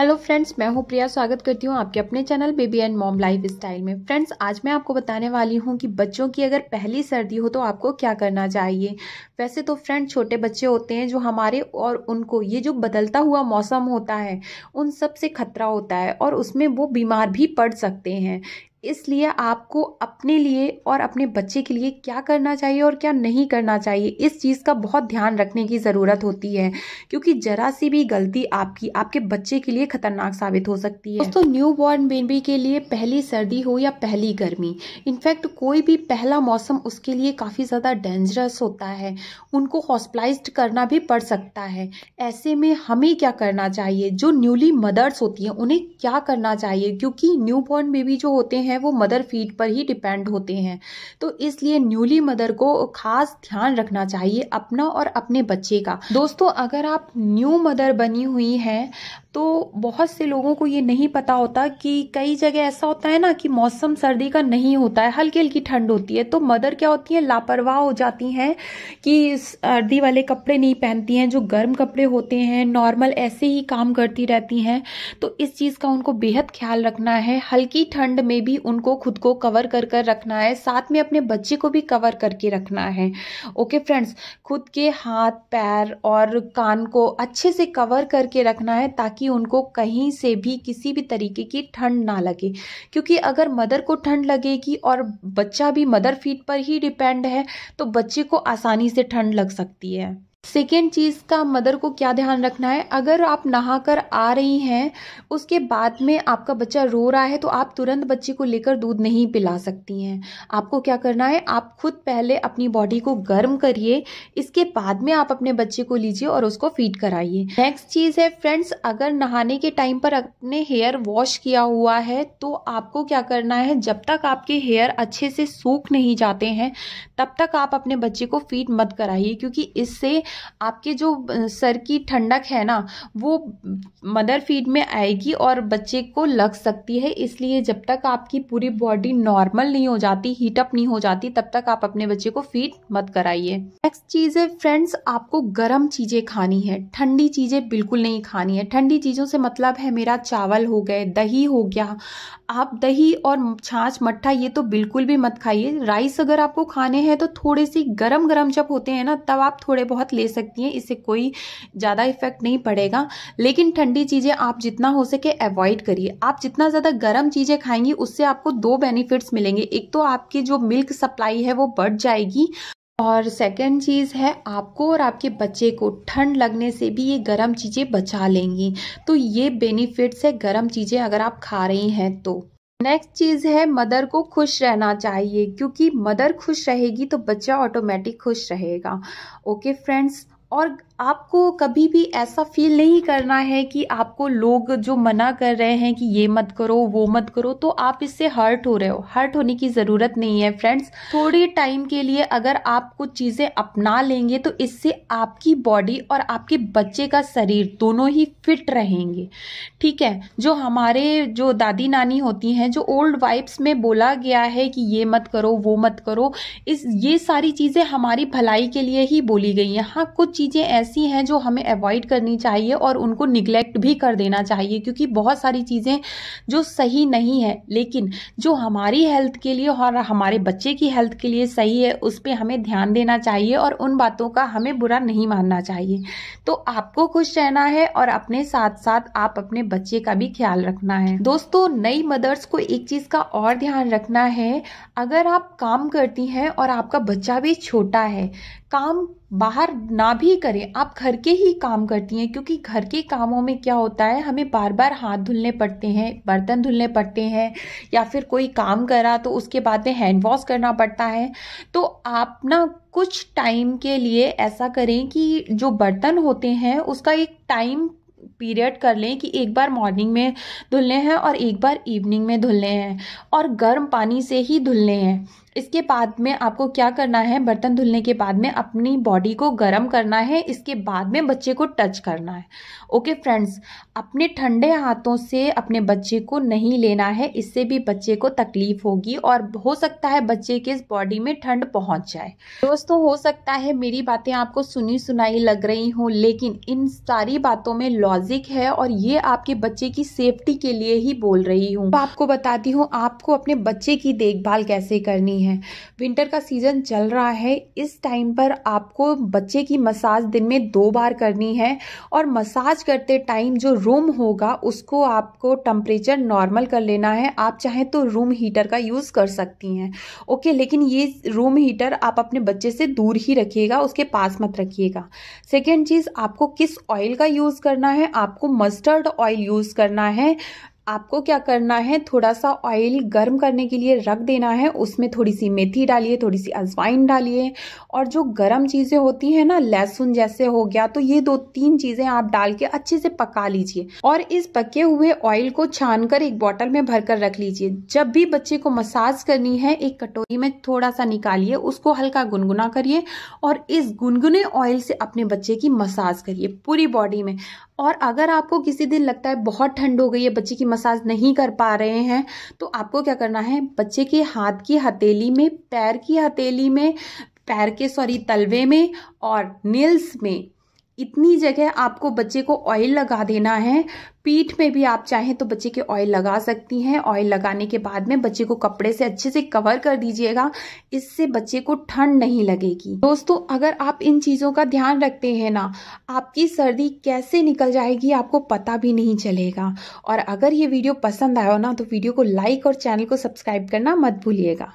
hello friends मैं हूं प्रिया स्वागत करती हूं आपके अपने channel baby and mom lifestyle में फ्रेंड्स आज मैं आपको बताने वाली हूं कि बच्चों की अगर पहली सर्दी हो तो आपको क्या करना चाहिए वैसे तो फ्रेंड छोटे बच्चे होते हैं जो हमारे और उनको ये जो बदलता हुआ मौसम होता है उन सब से खतरा होता है और उसमें वो बीमार भी पड़ सकते हैं इसलिए आपको अपने लिए और अपने बच्चे के लिए क्या करना चाहिए और क्या नहीं करना चाहिए इस चीज़ का बहुत ध्यान रखने की ज़रूरत होती है क्योंकि जरा सी भी गलती आपकी आपके बच्चे के लिए खतरनाक साबित हो सकती है दोस्तों न्यू बॉर्न बेबी के लिए पहली सर्दी हो या पहली गर्मी इनफैक्ट कोई भी पहला मौसम उसके लिए काफ़ी ज़्यादा डेंजरस होता है उनको हॉस्पिटलाइज करना भी पड़ सकता है ऐसे में हमें क्या करना चाहिए जो न्यूली मदर्स होती हैं उन्हें क्या करना चाहिए क्योंकि न्यू बॉर्न बेबी जो होते हैं हैं वो मदर फीड पर ही डिपेंड होते हैं तो इसलिए न्यूली मदर को खास ध्यान रखना चाहिए अपना और अपने बच्चे का दोस्तों अगर आप न्यू मदर बनी हुई हैं तो बहुत से लोगों को ये नहीं पता होता कि कई जगह ऐसा होता है ना कि मौसम सर्दी का नहीं होता है हल्की हल्की ठंड होती है तो मदर क्या होती हैं लापरवाह हो जाती हैं कि सर्दी वाले कपड़े नहीं पहनती हैं जो गर्म कपड़े होते हैं नॉर्मल ऐसे ही काम करती रहती हैं तो इस चीज़ का उनको बेहद ख्याल रखना है हल्की ठंड में भी उनको खुद को कवर कर कर रखना है साथ में अपने बच्चे को भी कवर करके रखना है ओके फ्रेंड्स खुद के हाथ पैर और कान को अच्छे से कवर करके रखना है ताकि कि उनको कहीं से भी किसी भी तरीके की ठंड ना लगे क्योंकि अगर मदर को ठंड लगेगी और बच्चा भी मदर फीड पर ही डिपेंड है तो बच्चे को आसानी से ठंड लग सकती है सेकेंड चीज़ का मदर को क्या ध्यान रखना है अगर आप नहा कर आ रही हैं उसके बाद में आपका बच्चा रो रहा है तो आप तुरंत बच्चे को लेकर दूध नहीं पिला सकती हैं आपको क्या करना है आप खुद पहले अपनी बॉडी को गर्म करिए इसके बाद में आप अपने बच्चे को लीजिए और उसको फीड कराइए नेक्स्ट चीज़ है फ्रेंड्स अगर नहाने के टाइम पर अपने हेयर वॉश किया हुआ है तो आपको क्या करना है जब तक आपके हेयर अच्छे से सूख नहीं जाते हैं तब तक आप अपने बच्चे को फीड मत कराइए क्योंकि इससे आपके जो सर की ठंडक है ना वो मदर फीड में आएगी और बच्चे को लग सकती है इसलिए जब तक आपकी पूरी बॉडी नॉर्मल नहीं हो जाती हीटअप नहीं हो जाती तब तक आप अपने बच्चे को फीड मत कराइए नेक्स्ट चीज़ है फ्रेंड्स आपको गर्म चीज़ें खानी है ठंडी चीज़ें बिल्कुल नहीं खानी है ठंडी चीज़ों से मतलब है मेरा चावल हो गए दही हो गया आप दही और छाछ मट्ठा ये तो बिल्कुल भी मत खाइए राइस अगर आपको खाने हैं तो थोड़े सी गरम गरम जब होते हैं ना तब आप थोड़े बहुत ले ले सकती हैं इससे कोई ज़्यादा इफेक्ट नहीं पड़ेगा लेकिन ठंडी चीज़ें आप जितना हो सके अवॉइड करिए आप जितना ज़्यादा गर्म चीज़ें खाएंगी उससे आपको दो बेनिफिट्स मिलेंगे एक तो आपकी जो मिल्क सप्लाई है वो बढ़ जाएगी और सेकेंड चीज़ है आपको और आपके बच्चे को ठंड लगने से भी ये गर्म चीज़ें बचा लेंगी तो ये बेनिफिट्स है गर्म चीज़ें अगर आप खा रही हैं तो नेक्स्ट चीज़ है मदर को खुश रहना चाहिए क्योंकि मदर खुश रहेगी तो बच्चा ऑटोमेटिक खुश रहेगा ओके फ्रेंड्स और आपको कभी भी ऐसा फील नहीं करना है कि आपको लोग जो मना कर रहे हैं कि ये मत करो वो मत करो तो आप इससे हर्ट हो रहे हो हर्ट होने की ज़रूरत नहीं है फ्रेंड्स थोड़े टाइम के लिए अगर आप कुछ चीज़ें अपना लेंगे तो इससे आपकी बॉडी और आपके बच्चे का शरीर दोनों ही फिट रहेंगे ठीक है जो हमारे जो दादी नानी होती हैं जो ओल्ड वाइब्स में बोला गया है कि ये मत करो वो मत करो इस ये सारी चीज़ें हमारी भलाई के लिए ही बोली गई हैं हाँ कुछ चीज़ें ऐसी हैं जो हमें अवॉइड करनी चाहिए और उनको निगलेक्ट भी कर देना चाहिए क्योंकि बहुत सारी चीज़ें जो सही नहीं है लेकिन जो हमारी हेल्थ के लिए और हमारे बच्चे की हेल्थ के लिए सही है उस पर हमें ध्यान देना चाहिए और उन बातों का हमें बुरा नहीं मानना चाहिए तो आपको खुश रहना है और अपने साथ साथ आप अपने बच्चे का भी ख्याल रखना है दोस्तों नई मदर्स को एक चीज़ का और ध्यान रखना है अगर आप काम करती हैं और आपका बच्चा भी छोटा है काम बाहर ना भी करें आप घर के ही काम करती हैं क्योंकि घर के कामों में क्या होता है हमें बार बार हाथ धुलने पड़ते हैं बर्तन धुलने पड़ते हैं या फिर कोई काम करा तो उसके बाद में हैंड वॉश करना पड़ता है तो आप ना कुछ टाइम के लिए ऐसा करें कि जो बर्तन होते हैं उसका एक टाइम पीरियड कर लें कि एक बार मॉर्निंग में धुलने हैं और एक बार इवनिंग में धुलने हैं और गर्म पानी से ही धुलने हैं इसके बाद में आपको क्या करना है बर्तन धुलने के बाद में अपनी बॉडी को गर्म करना है इसके बाद में बच्चे को टच करना है ओके फ्रेंड्स अपने ठंडे हाथों से अपने बच्चे को नहीं लेना है इससे भी बच्चे को तकलीफ होगी और हो सकता है बच्चे के बॉडी में ठंड पहुंच जाए दोस्तों हो सकता है मेरी बातें आपको सुनी सुनाई लग रही हों लेकिन इन सारी बातों में लॉ लॉजिक है और ये आपके बच्चे की सेफ्टी के लिए ही बोल रही हूँ तो आपको बताती हूँ आपको अपने बच्चे की देखभाल कैसे करनी है विंटर का सीजन चल रहा है इस टाइम पर आपको बच्चे की मसाज दिन में दो बार करनी है और मसाज करते टाइम जो रूम होगा उसको आपको टेम्परेचर नॉर्मल कर लेना है आप चाहें तो रूम हीटर का यूज़ कर सकती हैं ओके लेकिन ये रूम हीटर आप अपने बच्चे से दूर ही रखिएगा उसके पास मत रखिएगा सेकेंड चीज़ आपको किस ऑयल का यूज़ करना है है आपको मस्टर्ड ऑयल यूज़ करना है आपको क्या करना है थोड़ा सा ऑयल गर्म करने के लिए रख देना है उसमें थोड़ी सी मेथी डालिए थोड़ी सी अजवाइन डालिए और जो गर्म चीज़ें होती हैं ना लहसुन जैसे हो गया तो ये दो तीन चीज़ें आप डाल के अच्छे से पका लीजिए और इस पके हुए ऑयल को छान कर एक बॉटल में भरकर रख लीजिए जब भी बच्चे को मसाज करनी है एक कटोरी में थोड़ा सा निकालिए उसको हल्का गुनगुना करिए और इस गुनगुने ऑयल से अपने बच्चे की मसाज करिए पूरी बॉडी में और अगर आपको किसी दिन लगता है बहुत ठंड हो गई है बच्चे की मसाज नहीं कर पा रहे हैं तो आपको क्या करना है बच्चे के हाथ की हथेली में पैर की हथेली में पैर के सॉरी तलवे में और नील्स में इतनी जगह आपको बच्चे को ऑयल लगा देना है पीठ में भी आप चाहें तो बच्चे के ऑयल लगा सकती हैं ऑयल लगाने के बाद में बच्चे को कपड़े से अच्छे से कवर कर दीजिएगा इससे बच्चे को ठंड नहीं लगेगी दोस्तों अगर आप इन चीज़ों का ध्यान रखते हैं ना आपकी सर्दी कैसे निकल जाएगी आपको पता भी नहीं चलेगा और अगर ये वीडियो पसंद आया ना तो वीडियो को लाइक और चैनल को सब्सक्राइब करना मत भूलिएगा